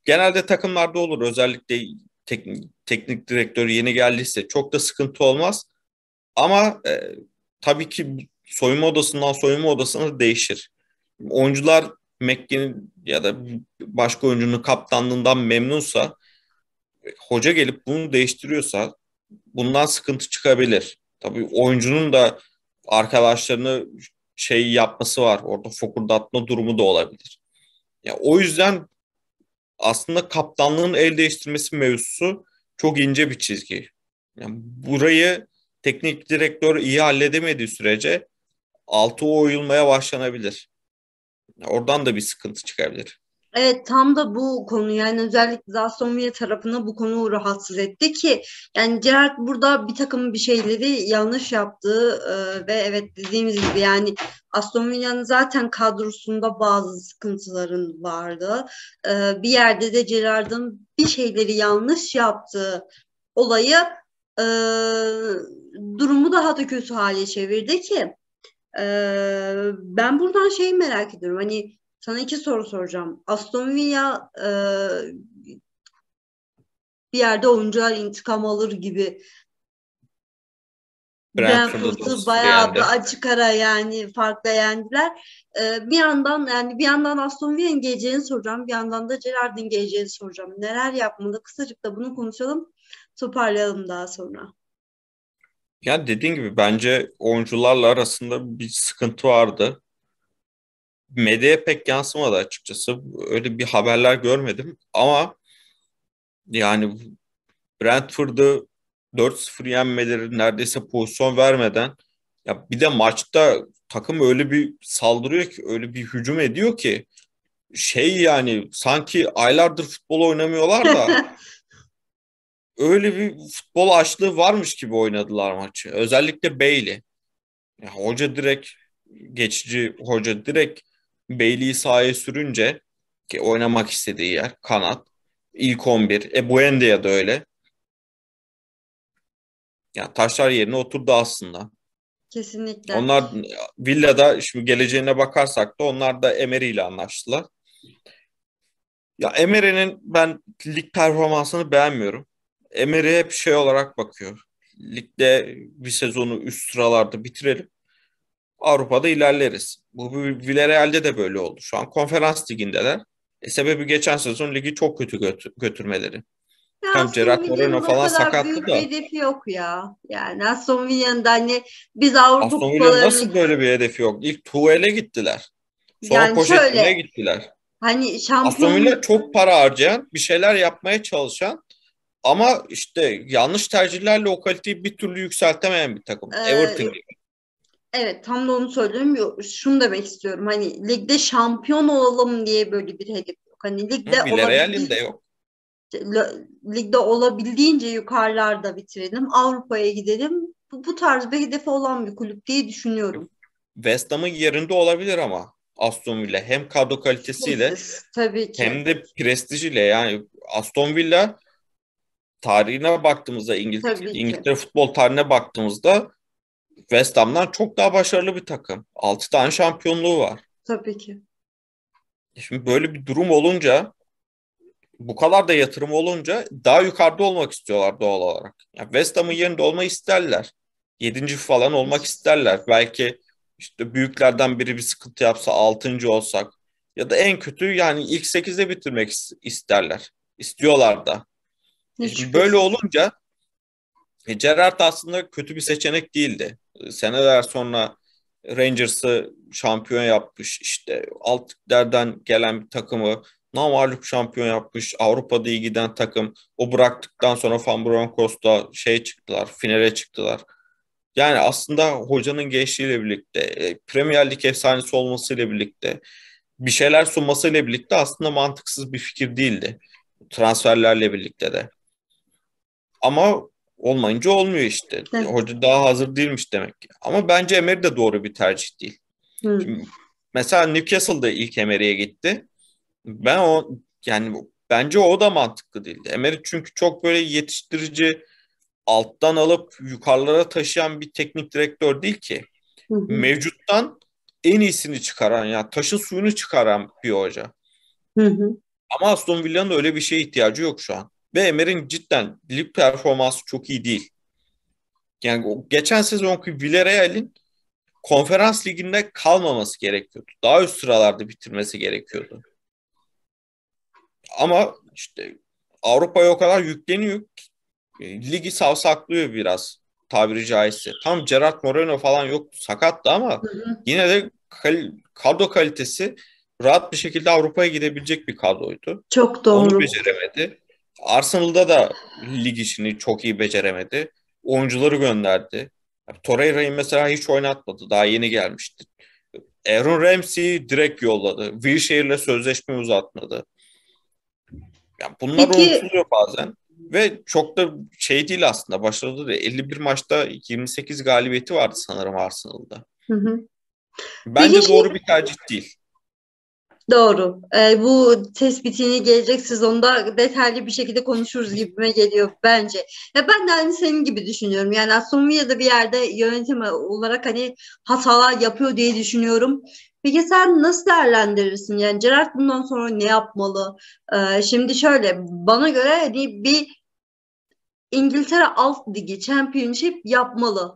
genelde takımlarda olur. Özellikle teknik, teknik direktörü yeni geldiyse çok da sıkıntı olmaz. Ama e, tabii ki soyunma odasından soyunma odasına değişir. Oyuncular Mekke'nin ya da başka oyuncunun kaptanlığından memnunsa e, hoca gelip bunu değiştiriyorsa bundan sıkıntı çıkabilir. Tabii oyuncunun da arkadaşlarını şey yapması var. Orada fokurdatma durumu da olabilir. Ya o yüzden aslında kaptanlığın el değiştirmesi mevzusu çok ince bir çizgi. Yani burayı teknik direktör iyi halledemediği sürece altı oyulmaya başlanabilir. Oradan da bir sıkıntı çıkabilir. Evet tam da bu konu yani özellikle Aston tarafına bu konu rahatsız etti ki yani Gerard burada bir takım bir şeyleri yanlış yaptı e, ve evet dediğimiz gibi yani Aston zaten kadrosunda bazı sıkıntıların vardı. E, bir yerde de Gerard'ın bir şeyleri yanlış yaptığı olayı e, durumu daha da kötü hale çevirdi ki e, ben buradan şey merak ediyorum hani sana iki soru soracağım. Aston Villa e, bir yerde oyuncular intikam alır gibi Brentford'u bayağı bir açık ara yani farkla yendiler. Ee, bir yandan yani bir yandan Aston Villa'nın geleceğini soracağım. Bir yandan da Gerrard'ın geleceğini soracağım. Neler yapmalı? Kısacık da bunu konuşalım. Toparlayalım daha sonra. Ya dediğin gibi bence oyuncularla arasında bir sıkıntı vardı medyaya pek yansımadı açıkçası. Öyle bir haberler görmedim ama yani Brentford'u 4-0 yenmeleri neredeyse pozisyon vermeden ya bir de maçta takım öyle bir saldırıyor ki öyle bir hücum ediyor ki şey yani sanki aylardır futbol oynamıyorlar da öyle bir futbol açlığı varmış gibi oynadılar maçı. Özellikle Bailey. Ya hoca direkt geçici hoca direkt Bailey'i sahaya sürünce ki oynamak istediği yer kanat. İlk 11. E Buendia da öyle. Yani taşlar yerine oturdu aslında. Kesinlikle. Onlar Villa'da şimdi geleceğine bakarsak da onlar da Emery ile anlaştılar. Ya Emery'nin ben lig performansını beğenmiyorum. Emery hep şey olarak bakıyor. Ligde bir sezonu üst sıralarda bitirelim. Avrupa'da ilerleriz. Bu Villarreal'de de böyle oldu. Şu an konferans ligindeler. E sebebi geçen sezon ligi çok kötü götürmeleri. Tam Gerard Moreno falan sakattı büyük da. hedefi yok ya. Yani Aston Villa'nın da hani biz Avrupa Aston Villa'nın kupalarını... nasıl böyle bir hedefi yok? İlk Tuval'e gittiler. Sonra yani Pochettino'ya gittiler. Hani şampiyon... Aston Villa çok para harcayan, bir şeyler yapmaya çalışan ama işte yanlış tercihlerle o kaliteyi bir türlü yükseltemeyen bir takım. Ee, Everton gibi. Evet tam da onu söylüyorum. Şunu demek istiyorum. Hani ligde şampiyon olalım diye böyle bir hedef yok. Hani ligde Hı, olabildiğince, yok. Ligde olabildiğince yukarılarda bitirelim. Avrupa'ya gidelim. Bu, bu tarz bir hedefi olan bir kulüp diye düşünüyorum. West Ham'ın yerinde olabilir ama Aston Villa hem kadro kalitesiyle tabii ki. hem de prestijiyle yani Aston Villa tarihine baktığımızda İngiltere, İngiltere futbol tarihine baktığımızda West Ham'dan çok daha başarılı bir takım. 6 tane şampiyonluğu var. Tabii ki. Şimdi böyle bir durum olunca bu kadar da yatırım olunca daha yukarıda olmak istiyorlar doğal olarak. Yani West Ham'ın yerinde olmayı isterler. Yedinci falan olmak isterler. Belki işte büyüklerden biri bir sıkıntı yapsa altıncı olsak ya da en kötü yani ilk sekizde bitirmek isterler. İstiyorlar da. Hiç Şimdi böyle olunca e, Gerard aslında kötü bir seçenek değildi. E, seneler sonra Rangers'ı şampiyon yapmış. işte alt gelen bir takımı namalüp şampiyon yapmış. Avrupa'da iyi giden takım. O bıraktıktan sonra Van Bronckhorst'la şey çıktılar. Finale çıktılar. Yani aslında hocanın gençliğiyle birlikte, e, Premier Lig efsanesi olmasıyla birlikte, bir şeyler sunmasıyla birlikte aslında mantıksız bir fikir değildi. Transferlerle birlikte de. Ama olmayınca olmuyor işte. Evet. Hoca daha hazır değilmiş demek ki. Ama bence Emery de doğru bir tercih değil. Hı. Şimdi mesela Newcastle'da ilk Emery'e gitti. Ben o yani bence o da mantıklı değildi. Emery çünkü çok böyle yetiştirici alttan alıp yukarılara taşıyan bir teknik direktör değil ki. Hı hı. Mevcuttan en iyisini çıkaran ya yani taşın suyunu çıkaran bir hoca. Hı hı. Ama Aston Villa'nın öyle bir şeye ihtiyacı yok şu an. Ve Emer'in cidden lig performansı çok iyi değil. Yani geçen sezonki Villarreal'in konferans liginde kalmaması gerekiyordu. Daha üst sıralarda bitirmesi gerekiyordu. Ama işte Avrupa'ya o kadar yükleniyor ki e, ligi savsaklıyor biraz tabiri caizse. Tam Gerard Moreno falan yok sakattı ama yine de kal- kadro kalitesi rahat bir şekilde Avrupa'ya gidebilecek bir kadroydu. Çok doğru. Onu beceremedi. Arsenal'da da lig işini çok iyi beceremedi. Oyuncuları gönderdi. Torreira'yı mesela hiç oynatmadı. Daha yeni gelmişti. Aaron Ramsey'i direkt yolladı. Wilshere'le sözleşme uzatmadı. Yani bunlar Peki... unutuluyor bazen. Ve çok da şey değil aslında başladı da 51 maçta 28 galibiyeti vardı sanırım Arsenal'da. Hı hı. Bence Peki, doğru şey- bir tercih değil. Doğru. E, bu tespitini gelecek sezonda detaylı bir şekilde konuşuruz gibime geliyor bence. Ya ben de aynı senin gibi düşünüyorum. Yani Aston Villa'da bir yerde yönetim olarak hani hatalar yapıyor diye düşünüyorum. Peki sen nasıl değerlendirirsin? Yani Gerard bundan sonra ne yapmalı? E, şimdi şöyle bana göre hani bir İngiltere alt ligi championship yapmalı.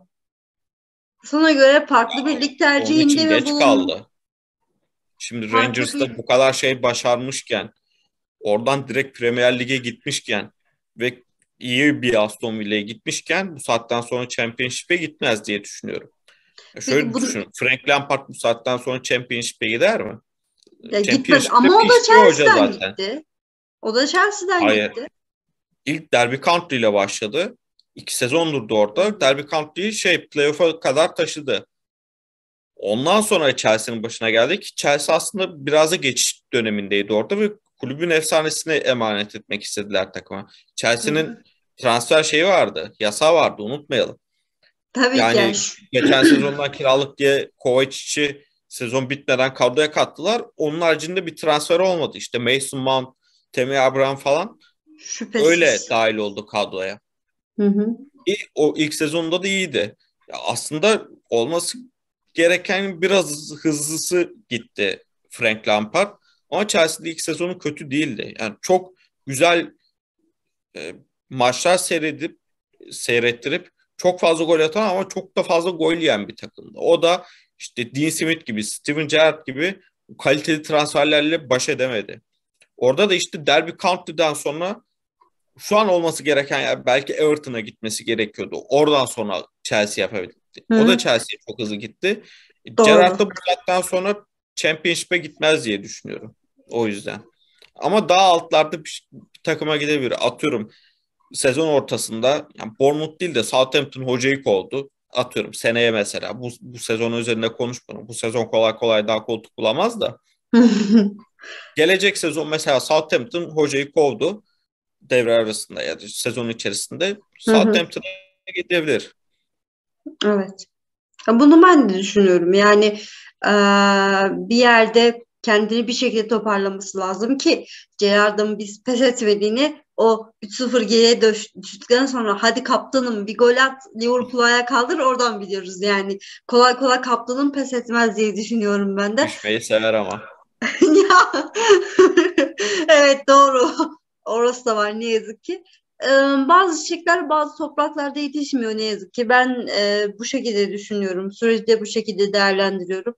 Sana göre farklı bir lig tercihinde ve bulun... kaldı. Şimdi Rangers'da bu kadar şey başarmışken oradan direkt Premier Lig'e gitmişken ve iyi bir Aston Villa'ya gitmişken bu saatten sonra Championship'e gitmez diye düşünüyorum. Peki, Şöyle bu... düşünün. Frank Lampard bu saatten sonra Championship'e gider mi? Ya gitmez ama o da Chelsea'den gitti. O da Chelsea'den Hayır. gitti. İlk Derby County ile başladı. İki sezondur da orada. Derby County'yi şey playoff'a kadar taşıdı. Ondan sonra Chelsea'nin başına geldik. ki Chelsea aslında biraz da geçiş dönemindeydi orada ve kulübün efsanesini emanet etmek istediler takıma. Chelsea'nin transfer şeyi vardı, yasa vardı unutmayalım. Tabii yani, yani. geçen sezondan kiralık diye Kovacic'i sezon bitmeden kadroya kattılar. Onun haricinde bir transfer olmadı. İşte Mason Mount, Temi Abraham falan Şüphesiz. öyle dahil oldu kadroya. Hı hı. E, o ilk sezonda da iyiydi. Ya aslında olması gereken biraz hızlısı gitti Frank Lampard. Ama Chelsea'de ilk sezonu kötü değildi. Yani çok güzel e, maçlar seyredip seyrettirip çok fazla gol atan ama çok da fazla gol yiyen bir takımdı. O da işte Dean Smith gibi, Steven Gerrard gibi kaliteli transferlerle baş edemedi. Orada da işte Derby County'den sonra şu an olması gereken yer belki Everton'a gitmesi gerekiyordu. Oradan sonra Chelsea yapabildi. Hı. O da Chelsea'ye çok hızlı gitti. E, Gerrard da bu saatten sonra Championship'e gitmez diye düşünüyorum. O yüzden. Ama daha altlarda bir, bir takıma gidebilir. Atıyorum sezon ortasında yani Bournemouth değil de Southampton hocayı kovdu. Atıyorum seneye mesela bu, bu sezonun üzerinde konuşmadım. Bu sezon kolay kolay daha koltuk bulamaz da. Gelecek sezon mesela Southampton hocayı kovdu devre arasında ya da sezon içerisinde Southampton'a gidebilir. Evet. Bunu ben de düşünüyorum. Yani e, bir yerde kendini bir şekilde toparlaması lazım ki Gerard'ın biz pes etmediğini o 3-0 geriye düştükten sonra hadi kaptanım bir gol at Liverpool'u ayağa kaldır oradan biliyoruz yani. Kolay kolay kaptanım pes etmez diye düşünüyorum ben de. Düşmeyi sever ama. evet doğru. Orası da var ne yazık ki bazı çiçekler bazı topraklarda yetişmiyor ne yazık ki. Ben e, bu şekilde düşünüyorum. Süreci de bu şekilde değerlendiriyorum.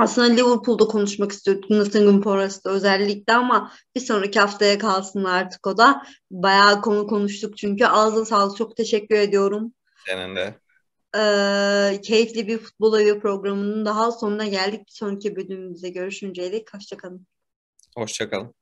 Aslında Liverpool'da konuşmak istiyordum, Nottingham Forest'ta özellikle ama bir sonraki haftaya kalsın artık o da. Bayağı konu konuştuk çünkü. Ağzına sağlık. Çok teşekkür ediyorum. Senin de. Ee, keyifli bir futbol ayı programının daha sonuna geldik. Bir sonraki bölümümüzde görüşünceye dek hoşçakalın. Hoşçakalın.